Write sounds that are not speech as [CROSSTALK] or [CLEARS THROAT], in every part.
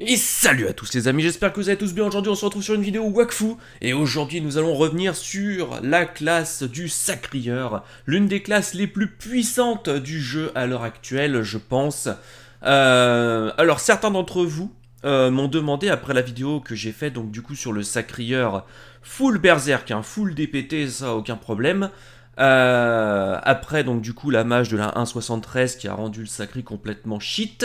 Et salut à tous les amis, j'espère que vous allez tous bien. Aujourd'hui, on se retrouve sur une vidéo Wakfu. Et aujourd'hui, nous allons revenir sur la classe du Sacrieur. L'une des classes les plus puissantes du jeu à l'heure actuelle, je pense. Euh, alors, certains d'entre vous euh, m'ont demandé, après la vidéo que j'ai faite, donc du coup, sur le Sacrieur full berserk, un hein, full DPT, ça, aucun problème. Euh, après, donc du coup, la mage de la 1.73 qui a rendu le Sacri complètement shit.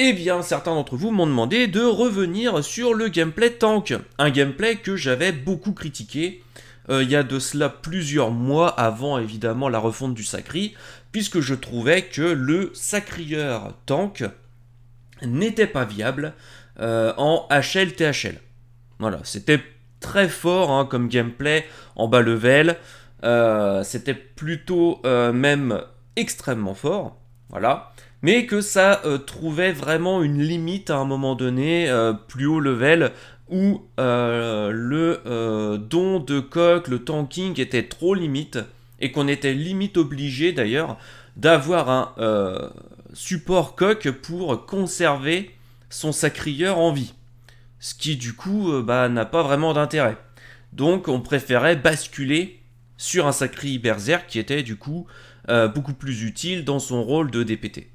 Eh bien, certains d'entre vous m'ont demandé de revenir sur le gameplay tank, un gameplay que j'avais beaucoup critiqué euh, il y a de cela plusieurs mois avant évidemment la refonte du Sacri, puisque je trouvais que le Sacrieur tank n'était pas viable euh, en HL-THL. Voilà, c'était très fort hein, comme gameplay en bas level, euh, c'était plutôt même extrêmement fort, voilà mais que ça euh, trouvait vraiment une limite à un moment donné, euh, plus haut level, où euh, le don de coq, le tanking était trop limite, et qu'on était limite obligé d'ailleurs d'avoir un support coq pour conserver son sacrieur en vie. Ce qui du coup bah, n'a pas vraiment d'intérêt. Donc on préférait basculer sur un sacri berserk qui était du coup beaucoup plus utile dans son rôle de DPT.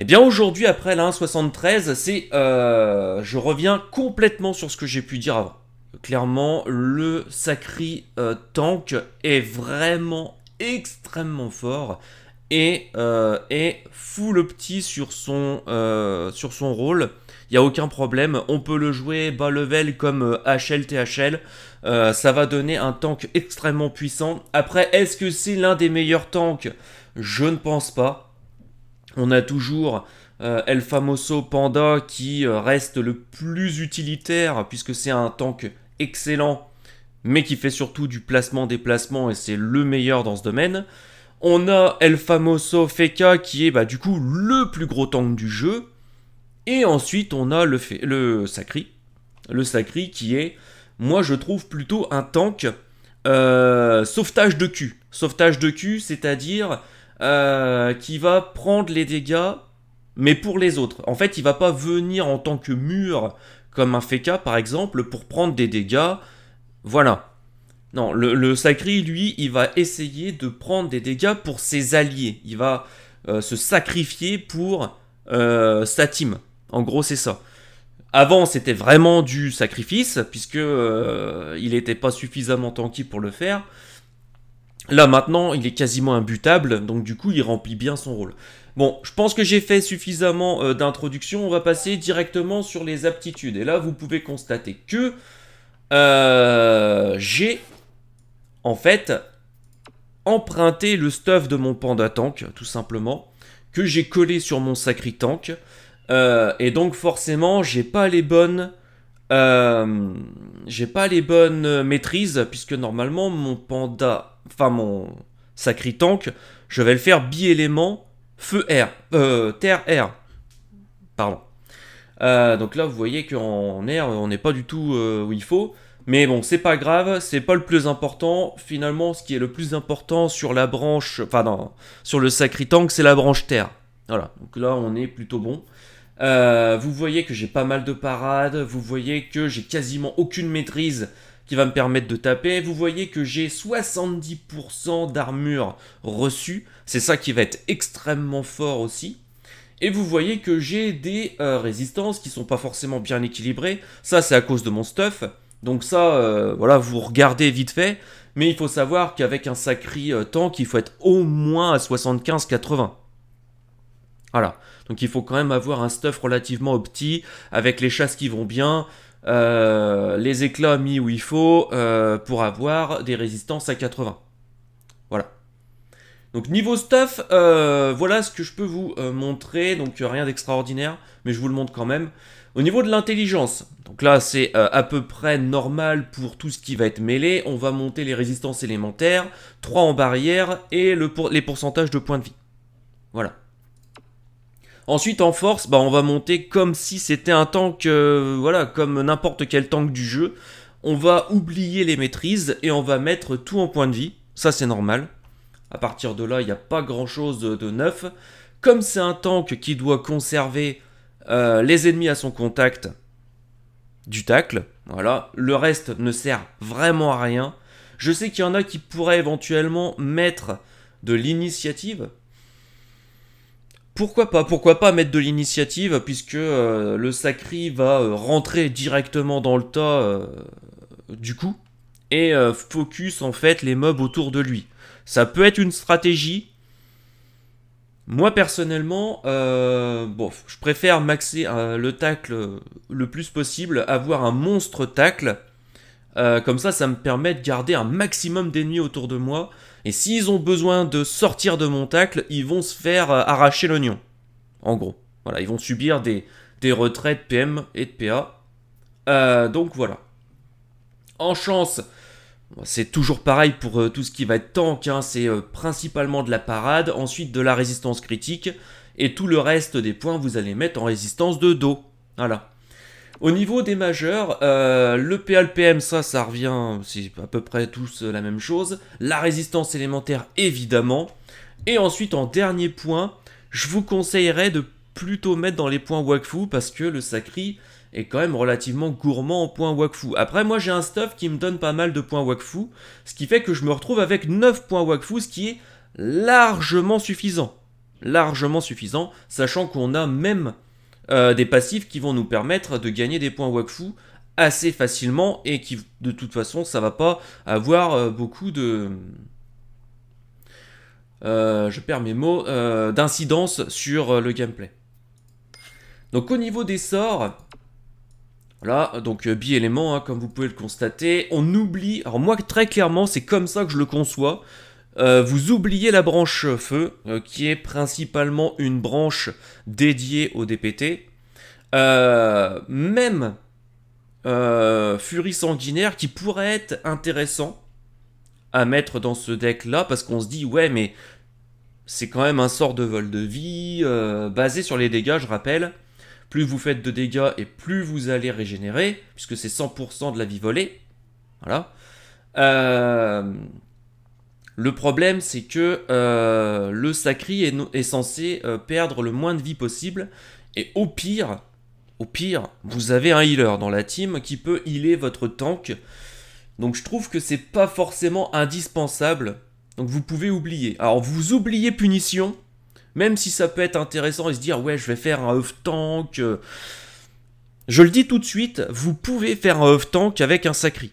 Et eh bien aujourd'hui, après la 1.73, c'est, euh, je reviens complètement sur ce que j'ai pu dire avant. Clairement, le sacré euh, Tank est vraiment extrêmement fort et euh, est fou le petit sur son, sur son rôle. Il n'y a aucun problème, on peut le jouer bas level comme HLTHL. Euh, ça va donner un tank extrêmement puissant. Après, est-ce que c'est l'un des meilleurs tanks Je ne pense pas. On a toujours euh, El Famoso Panda qui euh, reste le plus utilitaire puisque c'est un tank excellent mais qui fait surtout du placement déplacement et c'est le meilleur dans ce domaine. On a El Famoso Feka, qui est bah, du coup le plus gros tank du jeu. Et ensuite on a le, le Sacri. Le qui est, moi je trouve plutôt un tank euh, sauvetage de cul. Sauvetage de cul, c'est-à-dire euh, qui va prendre les dégâts, mais pour les autres. En fait, il va pas venir en tant que mur, comme un Feka par exemple, pour prendre des dégâts. Voilà. Non, le, sacré, Sacri, lui, il va essayer de prendre des dégâts pour ses alliés. Il va euh, se sacrifier pour euh, sa team. En gros, c'est ça. Avant, c'était vraiment du sacrifice, puisque il n'était pas suffisamment tanky pour le faire. Là maintenant, il est quasiment imbutable, donc du coup, il remplit bien son rôle. Bon, je pense que j'ai fait suffisamment euh, d'introduction, on va passer directement sur les aptitudes. Et là, vous pouvez constater que euh, j'ai, en fait, emprunté le stuff de mon panda tank, tout simplement, que j'ai collé sur mon sacré tank. Euh, et donc forcément, j'ai pas les bonnes... j'ai pas les bonnes maîtrises, puisque normalement, mon panda enfin mon sacré tank, je vais le faire bi-élément feu-air, euh, terre-air. Pardon. Euh, donc là, vous voyez qu'en air, on n'est pas du tout euh, où il faut. Mais bon, c'est pas grave, c'est pas le plus important. Finalement, ce qui est le plus important sur la branche, enfin sur le sacré tank, c'est la branche terre. Voilà, donc là, on est plutôt bon. Euh, vous voyez que j'ai pas mal de parades, vous voyez que j'ai quasiment aucune maîtrise qui va me permettre de taper. Vous voyez que j'ai 70% d'armure reçue, c'est ça qui va être extrêmement fort aussi. Et vous voyez que j'ai des euh, résistances qui sont pas forcément bien équilibrées, ça c'est à cause de mon stuff. Donc ça, euh, voilà, vous regardez vite fait, mais il faut savoir qu'avec un sacré euh, tank, il faut être au moins à 75-80. Voilà, donc il faut quand même avoir un stuff relativement opti, avec les chasses qui vont bien, euh, les éclats mis où il faut euh, pour avoir des résistances à 80. Voilà. Donc niveau stuff, euh, voilà ce que je peux vous montrer. Donc rien d'extraordinaire, mais je vous le montre quand même. Au niveau de l'intelligence, donc là c'est à peu près normal pour tout ce qui va être mêlé. On va monter les résistances élémentaires, 3 en barrière et les pourcentages de points de vie. Voilà. Ensuite, en force, bah, on va monter comme si c'était un tank, euh, voilà, comme n'importe quel tank du jeu. On va oublier les maîtrises et on va mettre tout en point de vie. Ça, c'est normal. À partir de là, il n'y a pas grand-chose de, neuf. Comme c'est un tank qui doit conserver euh, les ennemis à son contact du tacle, voilà, le reste ne sert vraiment à rien. Je sais qu'il y en a qui pourraient éventuellement mettre de l'initiative, pourquoi pas Pourquoi pas mettre de l'initiative puisque euh, le Sacri va euh, rentrer directement dans le tas euh, du coup et focus en fait les mobs autour de lui. Ça peut être une stratégie. Moi personnellement, je préfère maxer le tacle le plus possible, avoir un monstre tacle. comme ça, ça me permet de garder un maximum d'ennemis autour de moi et s'ils ont besoin de sortir de Montacle, ils vont se faire euh, arracher l'oignon. En gros. Voilà, ils vont subir des, des retraits de PM et de PA. Euh, donc voilà. En chance, c'est toujours pareil pour euh, tout ce qui va être tank, hein. c'est principalement de la parade, ensuite de la résistance critique, et tout le reste des points vous allez mettre en résistance de dos. Voilà. Au niveau des majeurs, euh, le PALPM, ça, ça revient, c'est à peu près tous euh, la même chose. La résistance élémentaire, évidemment. Et ensuite, en dernier point, je vous conseillerais de plutôt mettre dans les points Wakfu parce que le Sacri est quand même relativement gourmand en points Wakfu. Après, moi, j'ai un stuff qui me donne pas mal de points Wakfu, ce qui fait que je me retrouve avec 9 points Wakfu, ce qui est largement suffisant. Largement suffisant, sachant qu'on a même euh, des passifs qui vont nous permettre de gagner des points Wakfu assez facilement et qui de toute façon ça va pas avoir euh, beaucoup de euh, je perds mes mots d'incidence sur le gameplay donc au niveau des sorts là donc bi-élément, hein, comme vous pouvez le constater. On oublie, alors moi très clairement, c'est comme ça que je le conçois. Euh, vous oubliez la branche feu, euh, qui est principalement une branche dédiée au DPT. Euh, même Fury Sanguinaire, qui pourrait être intéressant à mettre dans ce deck-là, parce qu'on se dit, ouais, mais c'est quand même un sort de vol de vie, basé sur les dégâts, je rappelle. Plus vous faites de dégâts et plus vous allez régénérer, puisque c'est 100% de la vie volée. Voilà. Euh, le problème, c'est que euh, le Sacri est, censé euh, perdre le moins de vie possible. Et au pire, au pire, vous avez un healer dans la team qui peut healer votre tank. Donc je trouve que c'est pas forcément indispensable. Donc vous pouvez oublier. Alors vous oubliez punition, même si ça peut être intéressant et se dire ouais je vais faire un off tank. Euh, je le dis tout de suite, vous pouvez faire un off tank avec un sacré.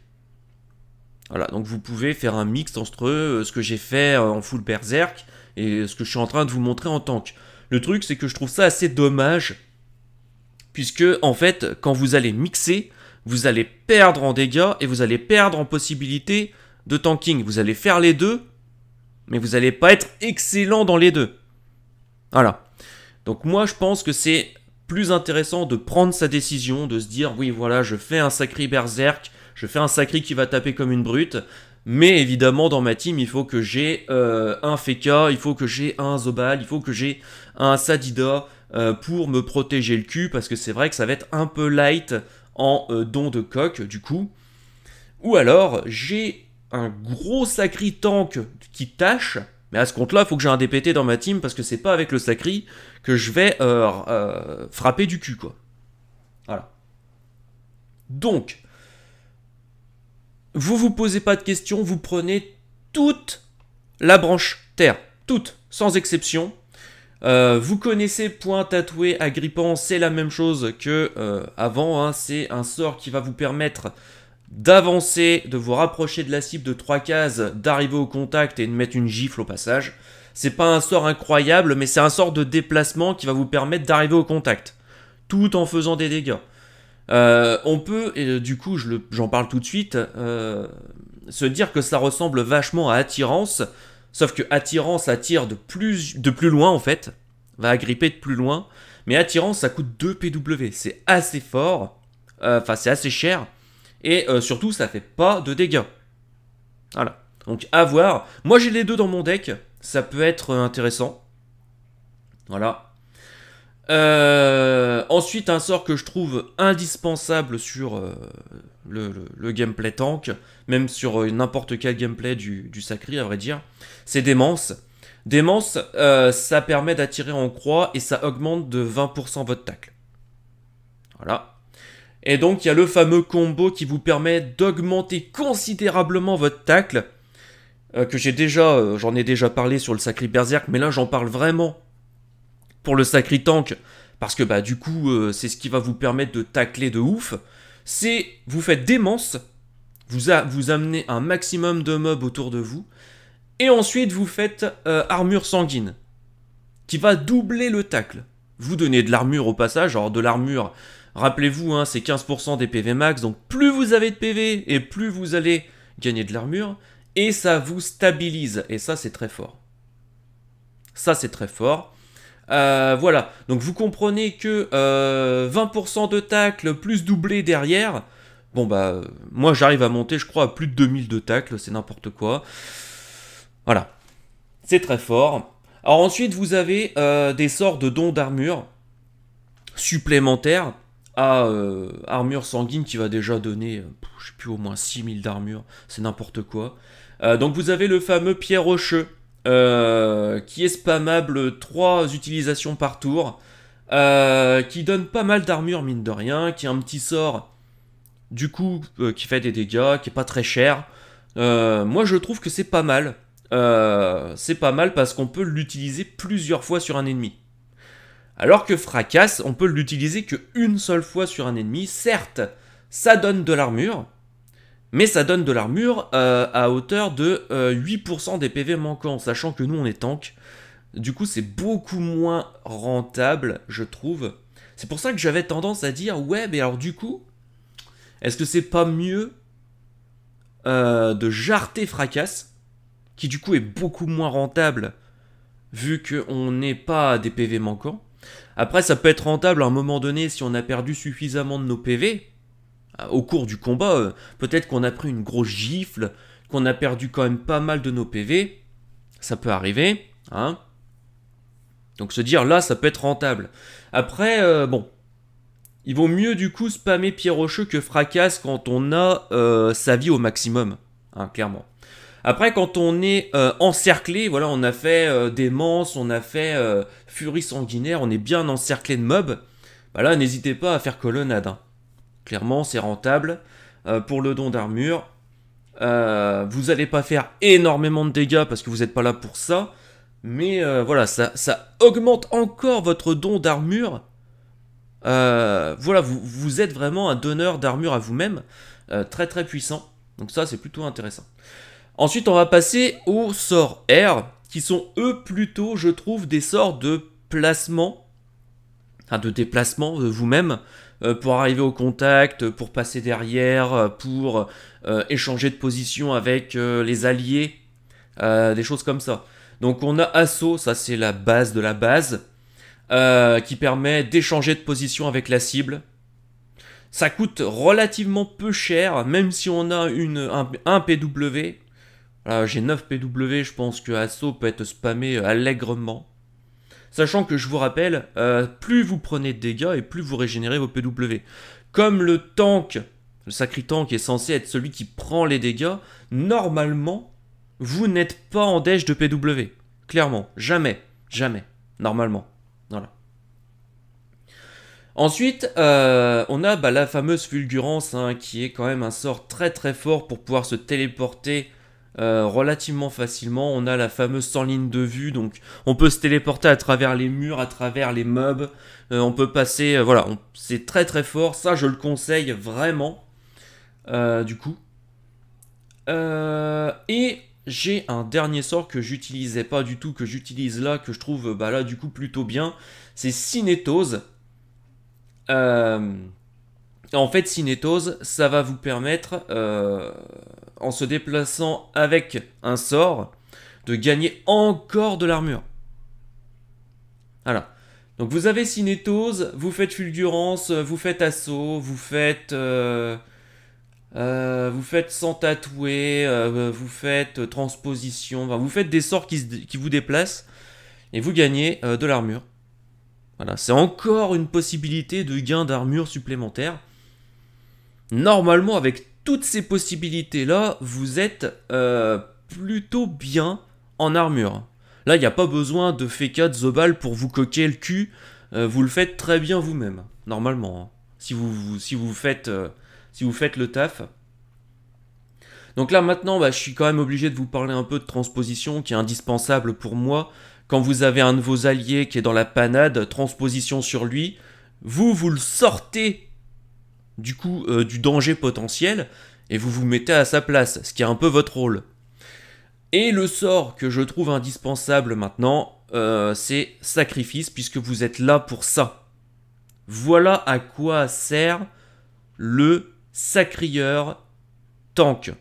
Voilà, donc vous pouvez faire un mix entre euh, ce que j'ai fait euh, en full berserk et ce que je suis en train de vous montrer en tank. Le truc, c'est que je trouve ça assez dommage, puisque en fait, quand vous allez mixer, vous allez perdre en dégâts et vous allez perdre en possibilité de tanking. Vous allez faire les deux, mais vous n'allez pas être excellent dans les deux. Voilà. Donc moi, je pense que c'est plus intéressant de prendre sa décision, de se dire oui voilà je fais un sacré berserk, je fais un sacré qui va taper comme une brute. Mais évidemment, dans ma team, il faut que j'ai euh, un Feka, il faut que j'ai un Zobal, il faut que j'ai un Sadida euh, pour me protéger le cul, parce que c'est vrai que ça va être un peu light en euh, don de coq, du coup. Ou alors, j'ai un gros sacri tank qui tâche, mais à ce compte-là, il faut que j'ai un DPT dans ma team, parce que c'est pas avec le sacri que je vais frapper du cul, quoi. Voilà. Donc, vous vous posez pas de questions, vous prenez toute la branche terre, toute, sans exception. Euh, vous connaissez point tatoué agrippant, c'est la même chose que euh, avant, hein. c'est un sort qui va vous permettre d'avancer, de vous rapprocher de la cible de trois cases, d'arriver au contact et de mettre une gifle au passage. C'est pas un sort incroyable, mais c'est un sort de déplacement qui va vous permettre d'arriver au contact, tout en faisant des dégâts. Euh, on peut, et euh, du coup j'en parle tout de suite, euh, se dire que ça ressemble vachement à attirance, sauf que attirance attire de plus, de plus loin en fait, va agripper de plus loin, mais attirance ça coûte 2 PW, c'est assez fort, enfin c'est assez cher, et surtout ça fait pas de dégâts. Voilà, donc à voir. Moi j'ai les deux dans mon deck, ça peut être intéressant. Voilà, euh, ensuite, un sort que je trouve indispensable sur euh, le, gameplay tank, même sur euh, n'importe quel gameplay du, du à vrai dire, c'est Démence. Démence, ça permet d'attirer en croix et ça augmente de 20% votre tacle. Voilà. Et donc, il y a le fameux combo qui vous permet d'augmenter considérablement votre tacle, que j'ai déjà, j'en ai déjà parlé sur le sacré Berserk, mais là, j'en parle vraiment pour le sacré tank, parce que bah, du coup, euh, c'est ce qui va vous permettre de tacler de ouf, c'est vous faites démence. vous, vous amenez un maximum de mobs autour de vous, et ensuite vous faites euh, armure sanguine, qui va doubler le tacle. Vous donnez de l'armure au passage, alors de l'armure, rappelez-vous, hein, c'est 15% des PV max, donc plus vous avez de PV et plus vous allez gagner de l'armure, et ça vous stabilise, et ça c'est très fort. Ça c'est très fort. Euh, voilà, donc vous comprenez que euh, 20% de tacle plus doublé derrière. Bon bah moi j'arrive à monter je crois à plus de 2000 de tacle, c'est n'importe quoi. Voilà. C'est très fort. Alors ensuite vous avez euh, des sorts de dons d'armure supplémentaires à euh, armure sanguine qui va déjà donner, je sais plus, au moins 6000 d'armure, c'est n'importe quoi. donc vous avez le fameux pierre rocheux euh, qui est spammable 3 utilisations par tour, euh, qui donne pas mal d'armure mine de rien, qui a un petit sort du coup euh, qui fait des dégâts, qui est pas très cher. moi je trouve que c'est pas mal. c'est pas mal parce qu'on peut l'utiliser plusieurs fois sur un ennemi. Alors que fracasse, on peut l'utiliser qu'une seule fois sur un ennemi. Certes, ça donne de l'armure, mais ça donne de l'armure euh, à hauteur de 8% euh, des PV manquants, sachant que nous on est tank. Du coup c'est beaucoup moins rentable, je trouve. C'est pour ça que j'avais tendance à dire, ouais, mais alors du coup, est-ce que c'est pas mieux euh, de jarter fracasse, qui du coup est beaucoup moins rentable vu qu'on n'est pas des PV manquants. Après, ça peut être rentable à un moment donné si on a perdu suffisamment de nos PV, euh, au cours du combat, euh, peut-être qu'on a pris une grosse gifle, qu'on a perdu quand même pas mal de nos PV, ça peut arriver, hein. Donc se dire là, ça peut être rentable. Après, euh, bon, il vaut mieux du coup spammer Pierre rocheux que fracasse quand on a sa vie au maximum, hein, clairement. Après, quand on est encerclé, voilà, on a fait des on a fait furie sanguinaire, on est bien encerclé de mobs, bah là, n'hésitez pas à faire colonnade. Hein. Clairement, c'est rentable. Euh, pour le don d'armure, euh, vous n'allez pas faire énormément de dégâts parce que vous n'êtes pas là pour ça. Mais euh, voilà, ça, ça, augmente encore votre don d'armure. voilà, vous, vous, êtes vraiment un donneur d'armure à vous-même. très très puissant. Donc ça, c'est plutôt intéressant. Ensuite, on va passer aux sorts R, qui sont eux plutôt, je trouve, des sorts de placement, enfin de déplacement de vous-même, euh, pour arriver au contact, pour passer derrière, euh, pour euh, échanger de position avec les alliés, des choses comme ça. Donc on a assaut, ça c'est la base de la base, qui permet d'échanger de position avec la cible. Ça coûte relativement peu cher, même si on a un, PW. J'ai 9 PW, je pense que assaut peut être spammé allègrement. Sachant que je vous rappelle, euh, plus vous prenez de dégâts et plus vous régénérez vos PW. Comme le tank, le sacré tank est censé être celui qui prend les dégâts, normalement, vous n'êtes pas en dèche de PW. Clairement, jamais, jamais, normalement. Ensuite, euh, on a bah, la fameuse fulgurance, hein, qui est quand même un sort très très fort pour pouvoir se téléporter euh, relativement facilement. On a la fameuse sans ligne de vue, donc on peut se téléporter à travers les murs, à travers les meubles. on peut passer, euh, voilà, c'est très très fort. Ça, je le conseille vraiment. Euh, du coup, et j'ai un dernier sort que j'utilisais pas du tout, que j'utilise là, que je trouve bah là du coup plutôt bien. C'est Cinétose. En fait, cinétose, ça va vous permettre, euh, en se déplaçant avec un sort, de gagner encore de l'armure. Voilà. Donc vous avez cinétose, vous faites fulgurance, vous faites assaut, vous faites... Euh, euh, vous faites sans tatouer, vous faites transposition, vous faites des sorts qui, qui, vous déplacent et vous gagnez de l'armure. Voilà, c'est encore une possibilité de gain d'armure supplémentaire normalement, avec toutes ces possibilités-là, vous êtes euh, plutôt bien en armure. Là, il n'y a pas besoin de Feka Zobal pour vous coquer le cul. Euh, vous le faites très bien vous-même, normalement. Hein. Si, vous, si, vous faites, euh, si vous faites le taf. Donc là, maintenant, bah, je suis quand même obligé de vous parler un peu de transposition qui est indispensable pour moi. Quand vous avez un de vos alliés qui est dans la panade, transposition sur lui, vous, vous le sortez du coup euh, du danger potentiel et vous vous mettez à sa place, ce qui est un peu votre rôle. Et le sort que je trouve indispensable maintenant, euh, c'est sacrifice, puisque vous êtes là pour ça. Voilà à quoi sert le sacrieur tank.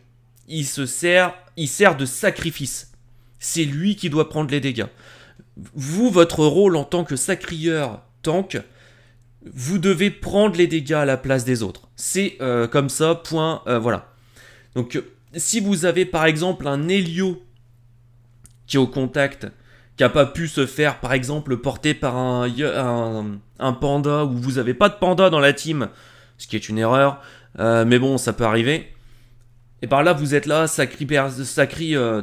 Il se sert, il sert de sacrifice. C'est lui qui doit prendre les dégâts. Vous, votre rôle en tant que sacrieur tank, vous devez prendre les dégâts à la place des autres. C'est euh, comme ça, point, euh, voilà. Donc euh, si vous avez par exemple un Helio qui est au contact, qui n'a pas pu se faire par exemple porter par un, panda, ou vous n'avez pas de panda dans la team, ce qui est une erreur, mais bon, ça peut arriver. Et par là, vous êtes là, sacré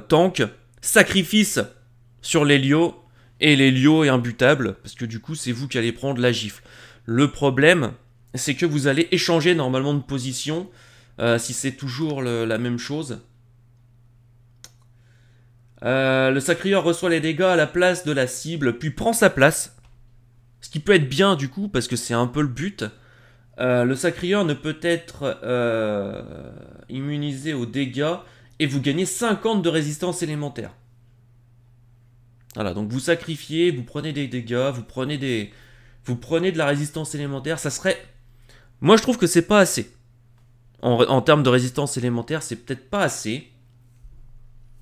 tank, sacrifice sur l'Helio, et l'Helio est imbutable, parce que du coup, c'est vous qui allez prendre la gifle. Le problème, c'est que vous allez échanger normalement de position euh, si c'est toujours la même chose. Euh, le sacrieur reçoit les dégâts à la place de la cible, puis prend sa place. Ce qui peut être bien du coup, parce que c'est un peu le but. Euh, le sacrieur ne peut être immunisé aux dégâts et vous gagnez 50 de résistance élémentaire. Voilà, donc vous sacrifiez, vous prenez des dégâts, vous prenez des, vous prenez de la résistance élémentaire, ça serait... Moi je trouve que c'est pas assez. En, termes de résistance élémentaire, c'est peut-être pas assez.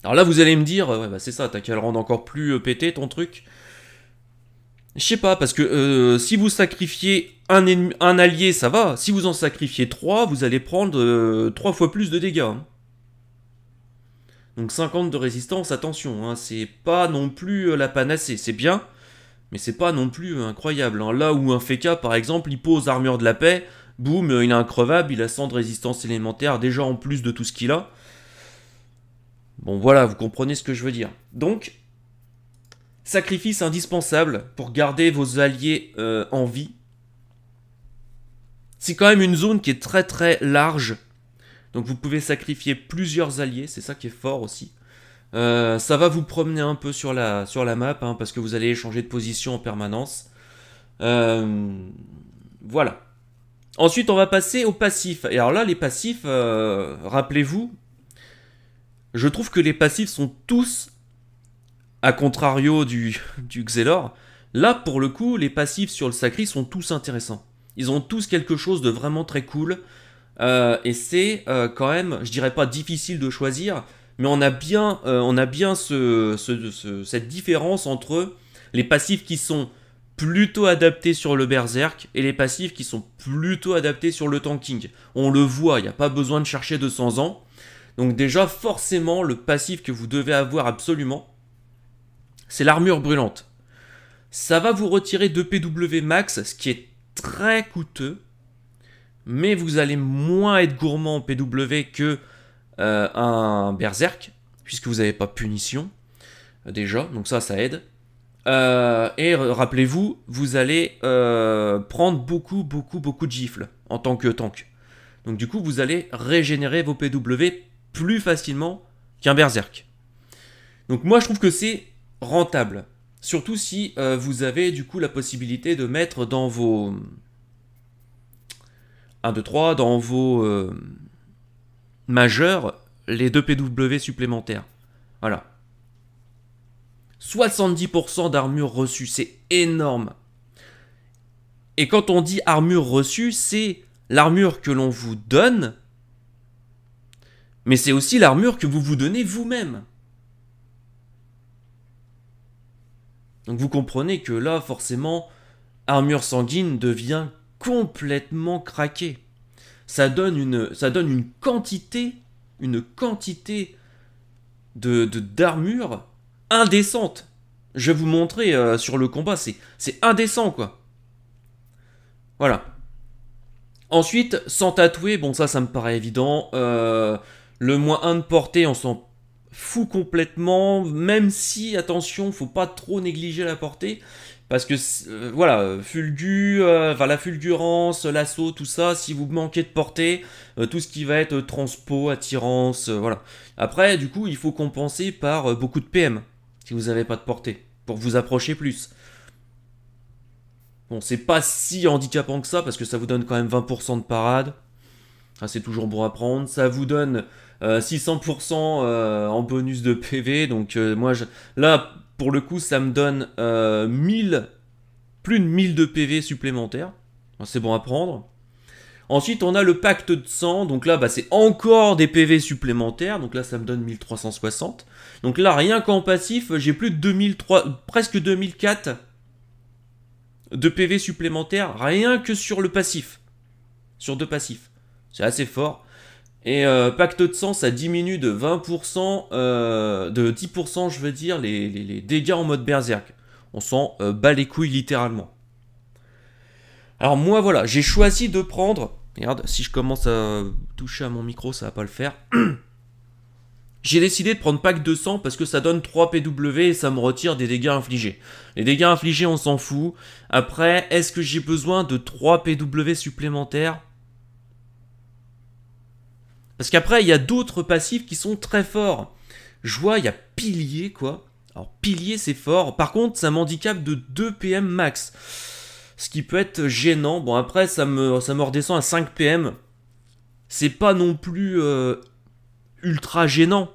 Alors là vous allez me dire, ouais bah c'est ça, t'as qu'à le rendre encore plus euh, pété ton truc. Je sais pas, parce que euh, si vous sacrifiez un, un, allié, ça va. Si vous en sacrifiez 3, vous allez prendre 3 euh, fois plus de dégâts. Hein. Donc 50 de résistance, attention, hein, c'est pas non plus la panacée. C'est bien, mais c'est pas non plus incroyable. Hein. Là où un Feka, par exemple, il pose armure de la paix, boum, il a increvable, il a 100 de résistance élémentaire, déjà en plus de tout ce qu'il a. Bon voilà, vous comprenez ce que je veux dire. Donc, sacrifice indispensable pour garder vos alliés euh, en vie. C'est quand même une zone qui est très très large. Donc vous pouvez sacrifier plusieurs alliés, c'est ça qui est fort aussi. Euh, ça va vous promener un peu sur la, sur la map, hein, parce que vous allez changer de position en permanence. Euh, voilà. Ensuite, on va passer aux passifs. Et alors là, les passifs, euh, rappelez-vous, je trouve que les passifs sont tous, à contrario du, [LAUGHS] du Xelor, là, pour le coup, les passifs sur le Sacri sont tous intéressants. Ils ont tous quelque chose de vraiment très cool. et c'est quand même, je dirais pas difficile de choisir, mais on a bien, euh, on a bien cette différence entre les passifs qui sont plutôt adaptés sur le berserk et les passifs qui sont plutôt adaptés sur le tanking. On le voit, il n'y a pas besoin de chercher 200 ans. Donc déjà, forcément, le passif que vous devez avoir absolument, c'est l'armure brûlante. Ça va vous retirer 2 PW max, ce qui est très coûteux, mais vous allez moins être gourmand en PW que euh, un berserk, puisque vous n'avez pas punition euh, déjà, donc ça, ça aide. Euh, et rappelez-vous, vous allez prendre beaucoup, beaucoup, beaucoup de gifles en tant que tank. Donc du coup, vous allez régénérer vos PW plus facilement qu'un berserk. Donc moi, je trouve que c'est rentable. Surtout si vous avez du coup la possibilité de mettre dans vos... 1, 2, 3, dans vos... Majeur, les deux PW supplémentaires. Voilà. 70% d'armure reçue, c'est énorme. Et quand on dit armure reçue, c'est l'armure que l'on vous donne, mais c'est aussi l'armure que vous vous donnez vous-même. Donc vous comprenez que là, forcément, armure sanguine devient complètement craquée ça donne une, ça donne une quantité, une quantité de d'armure indécente. Je vais vous montrer euh, sur le combat, c'est indécent quoi. Voilà. Ensuite, sans tatouer, bon ça ça me paraît évident. Euh, le moins 1 de portée, on s'en fout complètement. Même si, attention, faut pas trop négliger la portée. Parce que euh, voilà, euh, euh, enfin la fulgurance, l'assaut, tout ça, si vous manquez de portée, tout ce qui va être transpo, attirance, voilà. Après, du coup, il faut compenser par beaucoup de PM, si vous n'avez pas de portée, pour vous approcher plus. Bon, c'est pas si handicapant que ça, parce que ça vous donne quand même 20% de parade. c'est toujours bon à prendre. Ça vous donne 600% en bonus de PV. Donc moi, je... là, pour le coup, ça me donne 1000, euh, plus de 1000 de PV supplémentaires. C'est bon à prendre. Ensuite, on a le pacte de sang. Donc là, bah, c'est encore des PV supplémentaires. Donc là, ça me donne 1360. Donc là, rien qu'en passif, j'ai plus de 2003, presque 2004 de PV supplémentaires. Rien que sur le passif. Sur deux passifs. C'est assez fort. Et euh, Pacte de sang, ça diminue de 20%, euh, de 10%, je veux dire, les, les, dégâts en mode berserk. On s'en euh, bat les couilles littéralement. Alors moi, voilà, j'ai choisi de prendre... Regarde, si je commence à toucher à mon micro, ça va pas le faire. [CLEARS THROAT] j'ai décidé de prendre Pacte de sang parce que ça donne 3 PW et ça me retire des dégâts infligés. Les dégâts infligés, on s'en fout. Après, est-ce que j'ai besoin de 3 PW supplémentaires parce qu'après, il y a d'autres passifs qui sont très forts. Je vois, il y a pilier, quoi. Alors, pilier, c'est fort. Par contre, ça m'handicape de 2 PM max. Ce qui peut être gênant. Bon, après, ça me, ça me redescend à 5 PM. C'est pas non plus euh, ultra gênant.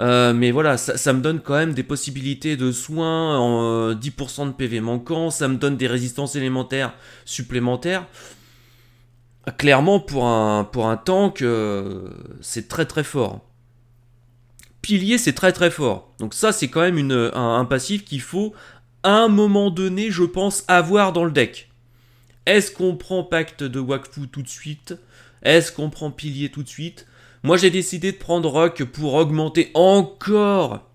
Euh, mais voilà, ça, me donne quand même des possibilités de soins en 10% euh, de PV manquant, ça me donne des résistances élémentaires supplémentaires clairement, pour un, pour un tank, euh, c'est très très fort. Pilier, c'est très très fort. Donc ça, c'est quand même une, un, passif qu'il faut, à un moment donné, je pense, avoir dans le deck. Est-ce qu'on prend Pacte de Wakfu tout de suite Est-ce qu'on prend Pilier tout de suite Moi, j'ai décidé de prendre Rock pour augmenter encore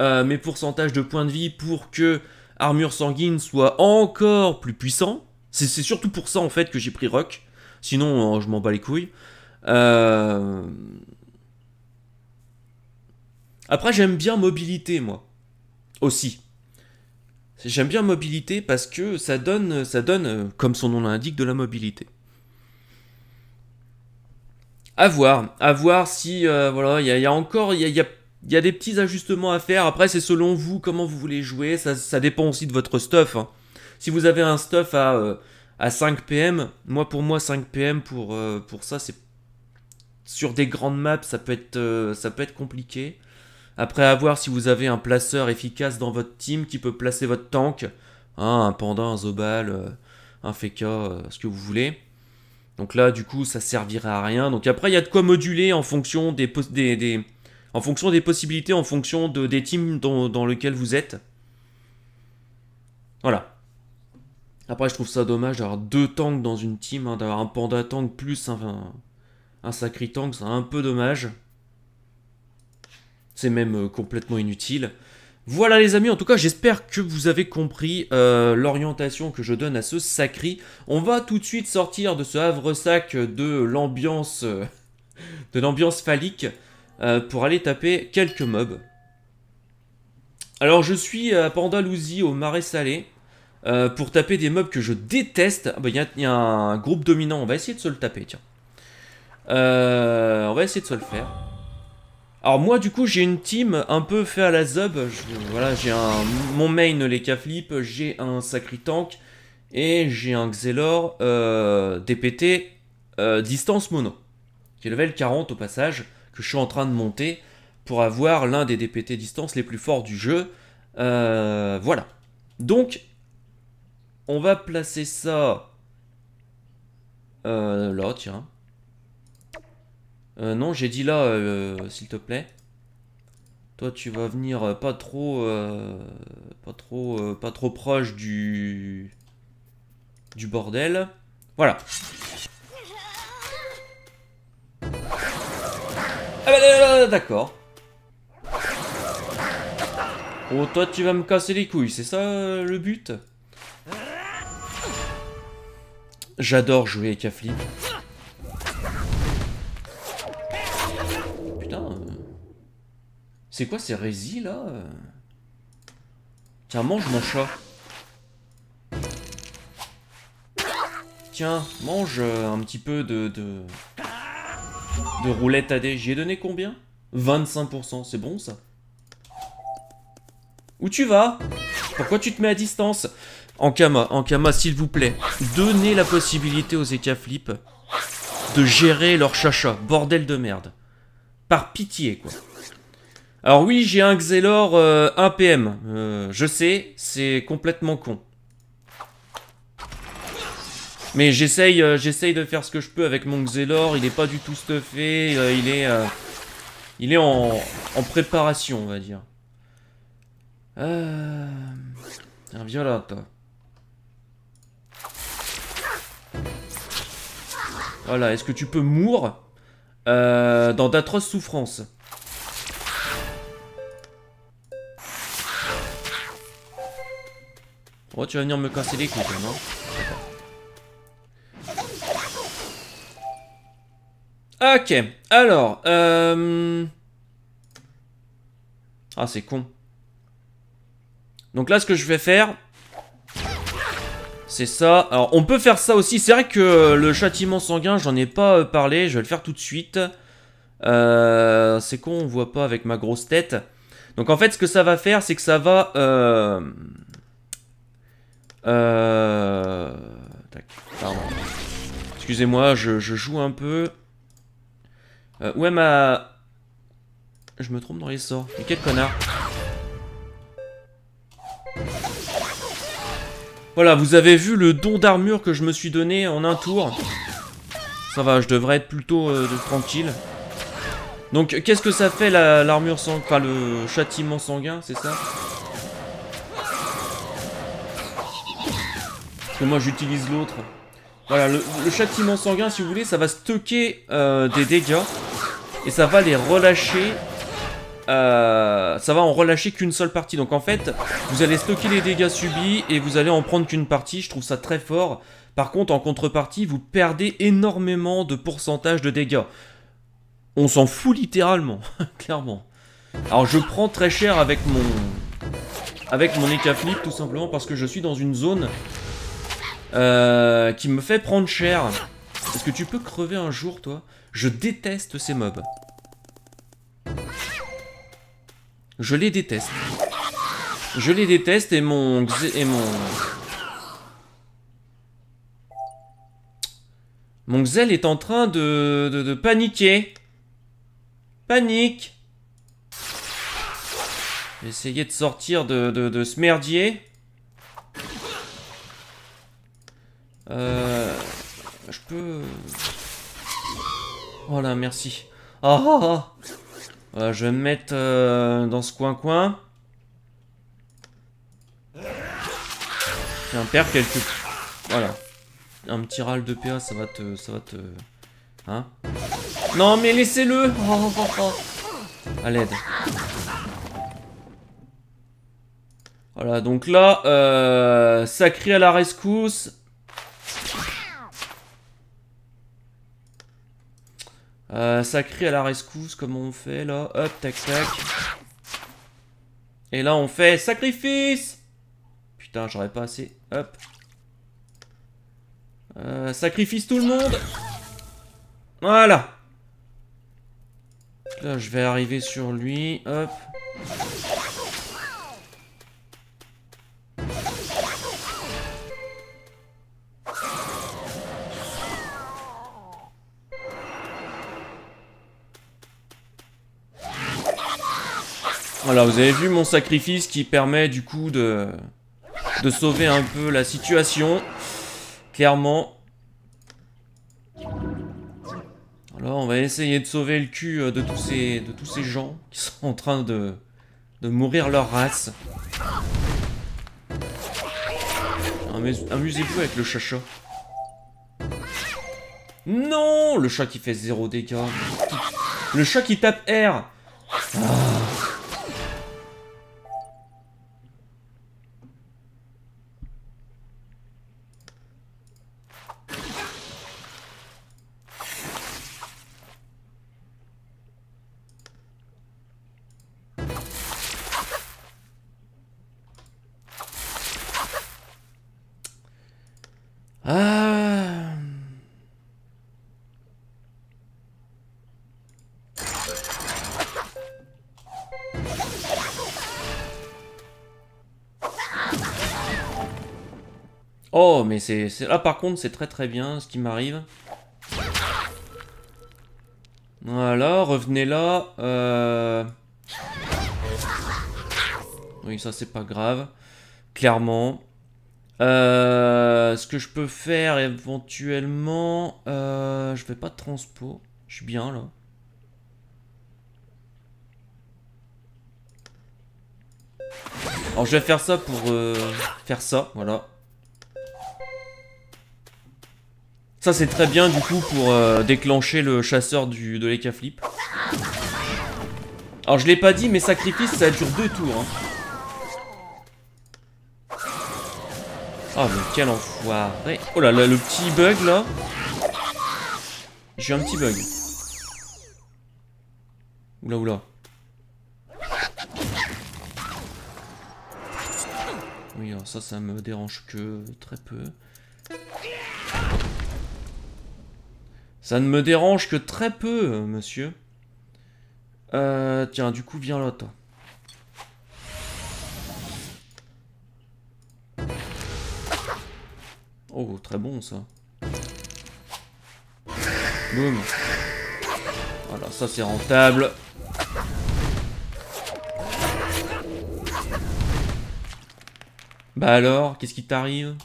euh, mes pourcentages de points de vie pour que Armure Sanguine soit encore plus puissant. C'est surtout pour ça, en fait, que j'ai pris Rock Sinon, euh, je m'en bats les couilles. Euh, après, j'aime bien mobilité, moi. Aussi. J'aime bien mobilité parce que ça donne, ça donne, euh, comme son nom l'indique, de la mobilité. À voir, à voir si voilà, il y, a encore, il y a, y a, des petits ajustements à faire. Après, c'est selon vous comment vous voulez jouer. Ça, dépend aussi de votre stuff. Hein. Si vous avez un stuff à à 5 PM, moi pour moi 5 PM pour, euh, pour ça c'est sur des grandes maps ça peut être euh, ça peut être compliqué. Après avoir si vous avez un placeur efficace dans votre team qui peut placer votre tank, hein, un panda, un zobal, euh, un feka, ce que vous voulez. Donc là du coup ça servirait à rien. Donc après il y a de quoi moduler en fonction des, en fonction des possibilités, en fonction des teams dans, dans lesquels vous êtes. Voilà. Après, je trouve ça dommage d'avoir deux tanks dans une team, hein, d'avoir un panda tank plus un, un tank, c'est un peu dommage. C'est même euh, complètement inutile. Voilà les amis, en tout cas j'espère que vous avez compris euh, l'orientation que je donne à ce sacri. On va tout de suite sortir de ce havre-sac de l'ambiance euh, de l'ambiance phallique pour aller taper quelques mobs. Alors je suis à Pandalousie au Marais Salé. Euh, pour taper des mobs que je déteste. Ah bah, il y, a un groupe dominant, on va essayer de se le taper, tiens. Euh, on va essayer de se le faire. Alors moi du coup j'ai une team un peu fait à la Zub voilà j'ai un mon main les K-Flip, j'ai un Sacri Tank et j'ai un Xelor euh, DPT distance mono qui est level 40 au passage que je suis en train de monter pour avoir l'un des DPT distance les plus forts du jeu. voilà. Donc on va placer ça euh, là, tiens. Euh, non, j'ai dit là, euh, s'il te plaît. Toi, tu vas venir pas trop, pas trop, pas trop proche du du bordel. Voilà. Ah bah, d'accord. Oh, toi, tu vas me casser les couilles, c'est ça le but J'adore jouer avec Afli. Putain. Euh, c'est quoi ces résis là euh Tiens, mange mon chat. Tiens, mange euh, un petit peu de... de, de roulette AD. J'y ai donné combien 25%, c'est bon ça Où tu vas pourquoi tu te mets à distance en en Kama, s'il vous plaît, donnez la possibilité aux flip de gérer leur chacha. Bordel de merde. Par pitié, quoi. Alors oui, j'ai un Xelor 1 euh, PM. Euh, je sais, c'est complètement con. Mais euh, j'essaye de faire ce que je peux avec mon Xelor. Il n'est pas du tout stuffé. il est, il est en, en préparation, on va dire. Euh... Un violent. Voilà, est-ce que tu peux mourir euh, dans d'atroces souffrances Oh, tu vas venir me casser les couilles, non Ok, alors... Euh... Ah, c'est con. Donc là, ce que je vais faire, c'est ça. Alors, on peut faire ça aussi. C'est vrai que le châtiment sanguin, j'en ai pas euh, parlé. Je vais le faire tout de suite. Euh, c'est con, on voit pas avec ma grosse tête. Donc en fait, ce que ça va faire, c'est que ça va... Euh... Euh... pardon. Excusez-moi, je, joue un peu. Euh, ouais ma... Je me trompe dans les sorts. Mais quel connard Voilà, vous avez vu le don d'armure que je me suis donné en un tour. Ça va, je devrais être plutôt euh, tranquille. Donc, qu'est-ce que ça fait l'armure sans Enfin, le châtiment sanguin, c'est ça Parce que moi, j'utilise l'autre. Voilà, le, châtiment sanguin, si vous voulez, ça va stocker euh, des dégâts. Et ça va les relâcher euh, ça va en relâcher qu'une seule partie. Donc en fait, vous allez stocker les dégâts subis et vous allez en prendre qu'une partie. Je trouve ça très fort. Par contre, en contrepartie, vous perdez énormément de pourcentage de dégâts. On s'en fout littéralement, [LAUGHS] clairement. Alors je prends très cher avec mon... Avec mon Flip, tout simplement, parce que je suis dans une zone euh, qui me fait prendre cher. Est-ce que tu peux crever un jour, toi Je déteste ces mobs. Je les déteste. Je les déteste et mon... Et mon... Mon Xel est en train de, de, paniquer. Panique. Essayez de sortir de, de, ce merdier. Euh, je peux... Voilà, merci. Oh ah. ah, ah. Voilà, euh, je vais me mettre euh, dans ce coin-coin. perds quelques... Voilà. Un petit râle de PA, ça va te... Ça va te... Hein Non, mais laissez-le oh, oh, oh. À l'aide. Voilà, donc là, euh, à la rescousse. Euh, à la rescousse, comment on fait là Hop, tac, tac. Et là, on fait sacrifice Putain, j'aurais pas assez. Hop. Euh, sacrifice tout le monde Voilà Là, je vais arriver sur lui. Hop. Voilà, vous avez vu mon sacrifice qui permet du coup de, de sauver un peu la situation. Clairement. Alors on va essayer de sauver le cul euh, de tous ces, de tous ces gens qui sont en train de, de mourir leur race. Amusez-vous avec le chacha. Non Le chat qui fait zéro dégâts. Le chat qui tape R. Ah. Oh, mais c'est... Là, par contre, c'est très très bien ce qui m'arrive. Voilà, revenez là. Euh. Oui, ça, c'est pas grave. Clairement. Euh, ce que je peux faire éventuellement... Euh, je vais pas de transport Je suis bien, là. Alors, je vais faire ça pour... faire ça, voilà. Ça c'est très bien du coup pour euh, déclencher le chasseur du, de l'écaflip. Alors je l'ai pas dit mais sacrifice ça dure deux tours. Hein. Ah mais quel enfoiré. Oh là là le petit bug là. J'ai un petit bug. Oula oula. Oui alors ça ça me dérange que très peu. Ça ne me dérange que très peu, monsieur. Euh, tiens, du coup, viens là, toi. Oh, très bon, ça. Boum. Voilà, ça, c'est rentable. Bah alors, qu'est-ce qui t'arrive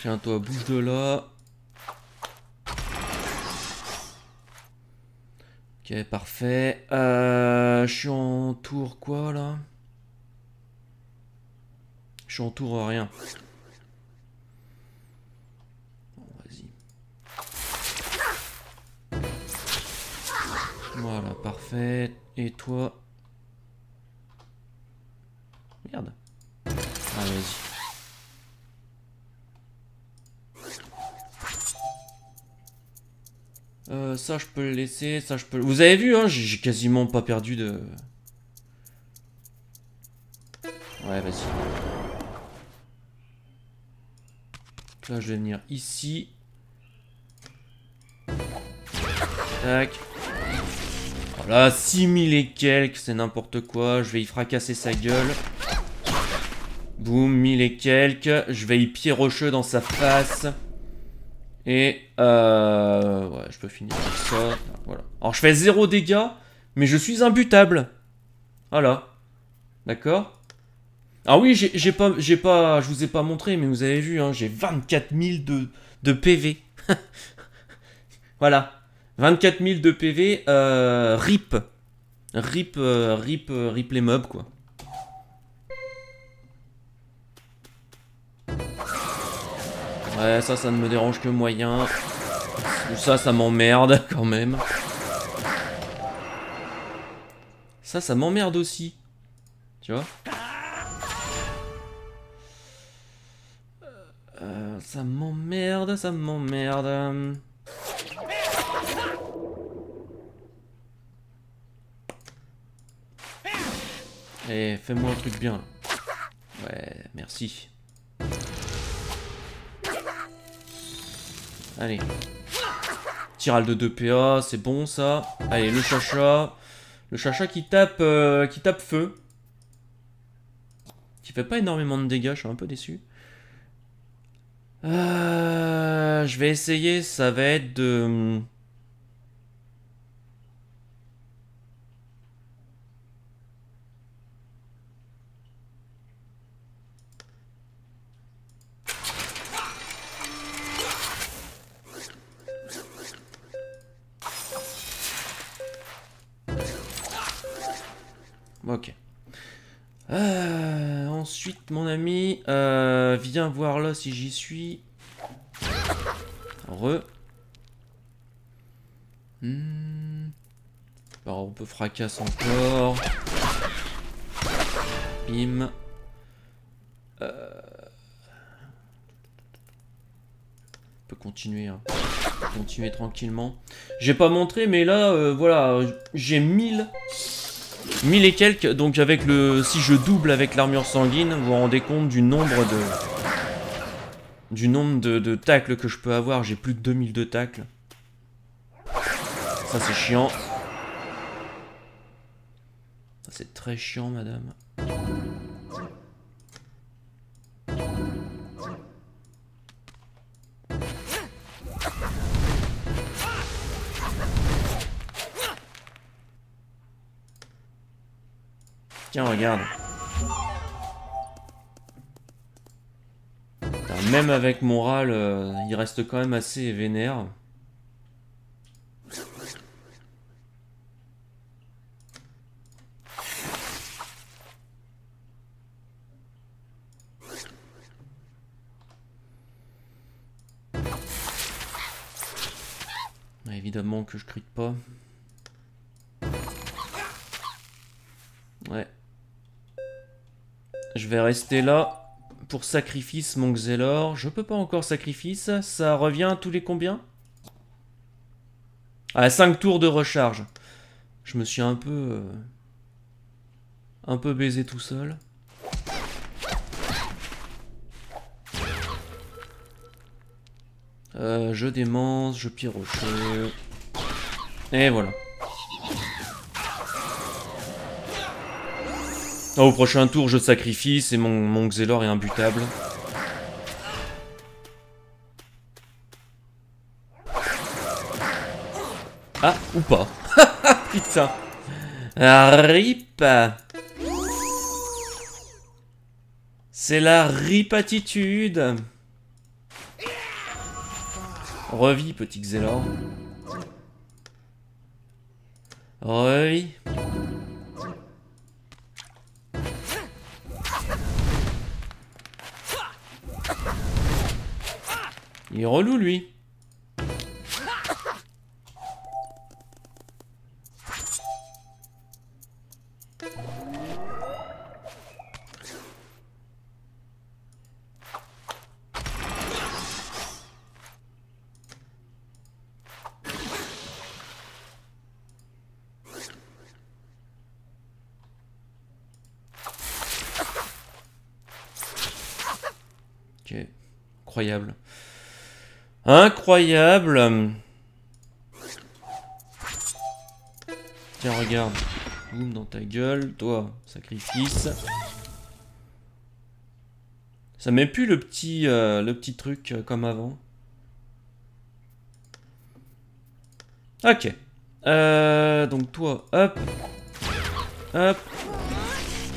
Tiens, toi, bouge de là. Ok, parfait. Euh, je suis en tour quoi là Je suis en tour euh, rien. Bon, vas-y. Voilà, parfait. Et toi Merde. Ah, vas-y. Euh, ça, je peux le laisser. Ça, je peux. Vous avez vu, hein, j'ai quasiment pas perdu de. Ouais, vas-y. Là, je vais venir ici. Tac. Voilà, 6000 et quelques, c'est n'importe quoi. Je vais y fracasser sa gueule. Boum, mille et quelques. Je vais y pied rocheux dans sa face. Et euh, ouais, je peux finir ça. Voilà. Alors je fais zéro dégâts, mais je suis imbutable. Voilà. D'accord Ah oui, j'ai pas, j'ai pas, je vous ai pas montré, mais vous avez vu, hein, j'ai 24 000 de, de PV. [LAUGHS] voilà. 24 000 de PV, euh, rip. Rip, euh, rip, rip les mobs, quoi. Ouais, ça, ça ne me dérange que moyen. ça, ça m'emmerde [LAUGHS] quand même. Ça, ça m'emmerde aussi. Tu vois euh, Ça m'emmerde, ça m'emmerde. Eh, fais-moi un truc bien. Ouais, merci. Allez. Tiral de 2 PA, c'est bon ça. Allez, le chacha. Le chacha qui tape, euh, qui tape feu. Qui fait pas énormément de dégâts, je suis un peu déçu. Euh, je vais essayer, ça va être de... Hum, Ok. Euh, ensuite, mon ami, euh, viens voir là si j'y suis. Re. Hmm. Alors, on peut fracasse encore. Bim. Euh. On peut continuer. Hein. continuer tranquillement. J'ai pas montré, mais là, voilà, j'ai Mille... 1000 et quelques, donc avec le... Si je double avec l'armure sanguine, vous vous rendez compte du nombre de... Du nombre de, de tacles que je peux avoir. J'ai plus de 2000 de tacles. Ça, c'est chiant. Ça, c'est très chiant, madame. Tiens, regarde. Même avec mon râle, euh, il reste quand même assez vénère. rester là pour sacrifice mon Xelor. Je peux pas encore sacrifice. Ça revient à tous les combien À ah, 5 tours de recharge. Je me suis un peu... Euh, un peu baisé tout seul. Euh, je démence, je pire Et voilà. au prochain tour, je sacrifie, C'est mon, mon Xelor est imbutable. Ah, ou pas. [LAUGHS] Putain. Rip. C'est la ripatitude. Revis, petit Xelor. Revis. Il est relou, lui. Incroyable. Incroyable Tiens, regarde. Boum, dans ta gueule. Toi, sacrifice. Ça met plus le petit, euh, le petit truc euh, comme avant. Ok. Euh, donc toi, hop. Hop.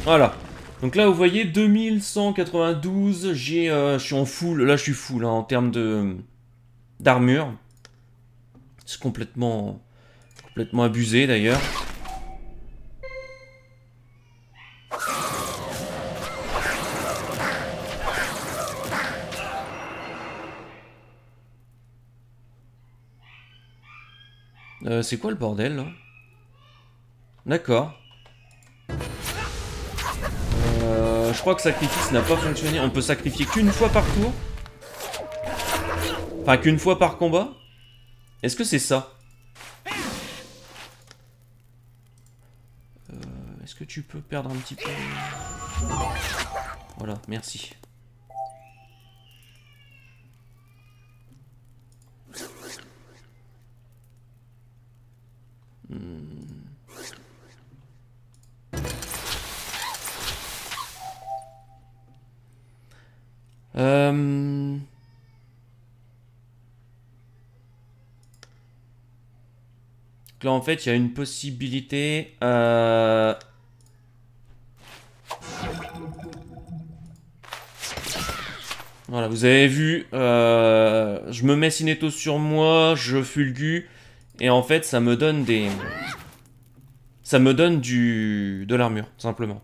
Voilà. Donc là, vous voyez, 2192, je suis en full. Là, je suis full hein, en termes de d'armure. C'est complètement, complètement abusé d'ailleurs. Euh, c'est quoi le bordel là D'accord. Euh, je crois que sacrifice n'a pas fonctionné. On peut sacrifier qu'une fois par tour. Enfin, qu'une fois par combat Est-ce que c'est ça euh, Est-ce que tu peux perdre un petit peu Voilà, merci. là, en fait, il y a une possibilité... Euh, voilà, vous avez vu, euh, je me mets Sineto sur moi, je fulgu, et en fait, ça me donne des... Ça me donne du... de l'armure, simplement.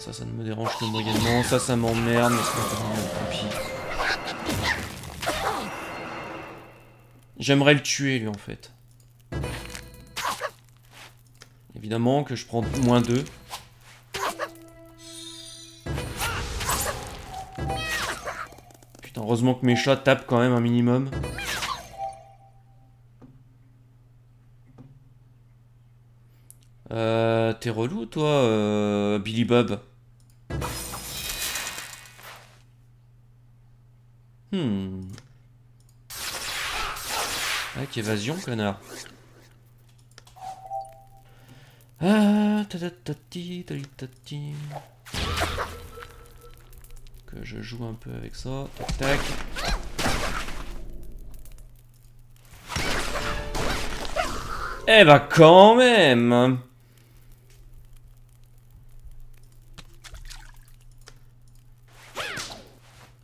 ça, ça ne me dérange pas également. Ça, ça m'emmerde. J'aimerais le tuer, lui, en fait. Évidemment que je prends moins 2. Putain, heureusement que mes chats tapent quand même un minimum. Euh, T'es relou, toi, euh, Billy Bob Hmm. Avec évasion, connard. Ah, Que je joue un peu avec ça. Tac tac. Eh bah quand même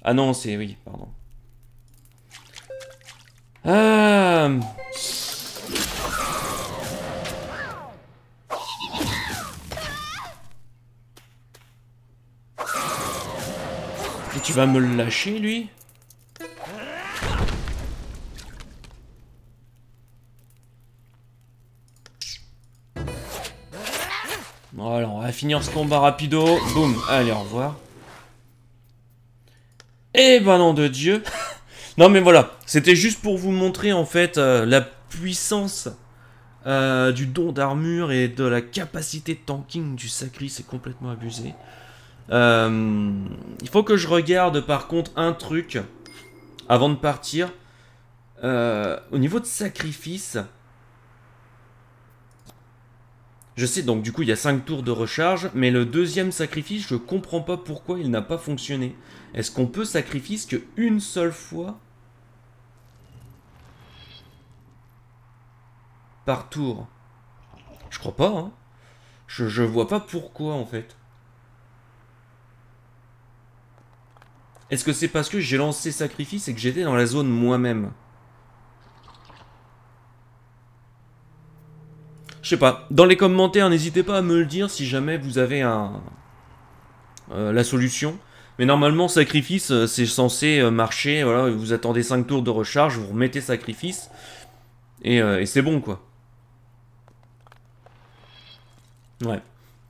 Ah non, c'est... Oui, pardon. Ah. Et tu vas me le lâcher, lui Voilà, on va finir ce combat rapido. Boum, allez, au revoir. Eh ben non de Dieu [LAUGHS] Non mais voilà, c'était juste pour vous montrer en fait euh, la puissance euh, du don d'armure et de la capacité de tanking du Sacrifice. c'est complètement abusé. Euh, il faut que je regarde par contre un truc avant de partir. au niveau de sacrifice, je sais donc du coup il y a 5 tours de recharge, mais le deuxième sacrifice, je comprends pas pourquoi il n'a pas fonctionné. Est-ce qu'on peut sacrifice que une seule fois par tour Je crois pas, hein. Je, je vois pas pourquoi en fait. Est-ce que c'est parce que j'ai lancé sacrifice et que j'étais dans la zone moi-même Je sais pas. Dans les commentaires, n'hésitez pas à me le dire si jamais vous avez un... Euh, la solution. Mais normalement, sacrifice, euh, c'est censé euh, marcher. Voilà, vous attendez 5 tours de recharge, vous remettez sacrifice. Et, c'est bon, quoi. Ouais.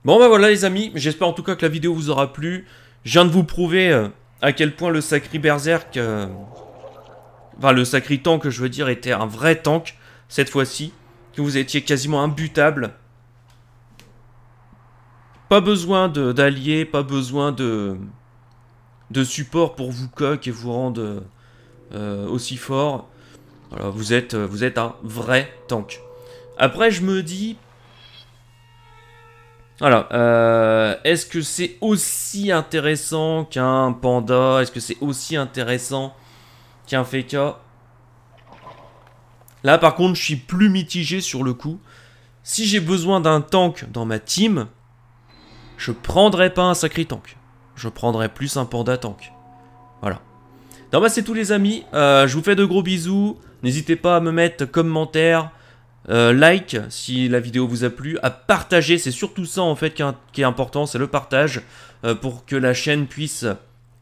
Bon, bah voilà, les amis. J'espère en tout cas que la vidéo vous aura plu. Je viens de vous prouver à quel point le Sacri Berserk... Enfin, le Sacri Tank, je veux dire, était un vrai tank cette fois-ci que vous étiez quasiment imbutable. Pas besoin d'alliés, pas besoin de, de support pour vous coque et vous rendre euh, aussi fort. Voilà, vous êtes, vous êtes un vrai tank. Après, je me dis... Voilà, euh, est-ce que c'est aussi intéressant qu'un panda Est-ce que c'est aussi intéressant qu'un feka Là, par contre, je suis plus mitigé sur le coup. Si j'ai besoin d'un tank dans ma team, je prendrai pas un sacré tank. Je prendrai plus un panda tank. Voilà. Donc bah c'est tout les amis, euh, je vous fais de gros bisous, n'hésitez pas à me mettre commentaire, euh, like si la vidéo vous a plu, à partager, c'est surtout ça en fait qui est, important, c'est le partage euh, pour que la chaîne puisse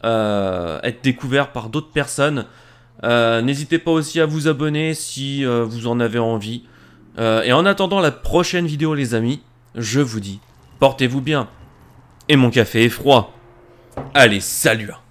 être découverte par d'autres personnes. Euh, n'hésitez pas aussi à vous abonner si euh, vous en avez envie. Euh, et en attendant la prochaine vidéo les amis, je vous dis, portez-vous bien. Et mon café est froid. Allez, salut hein.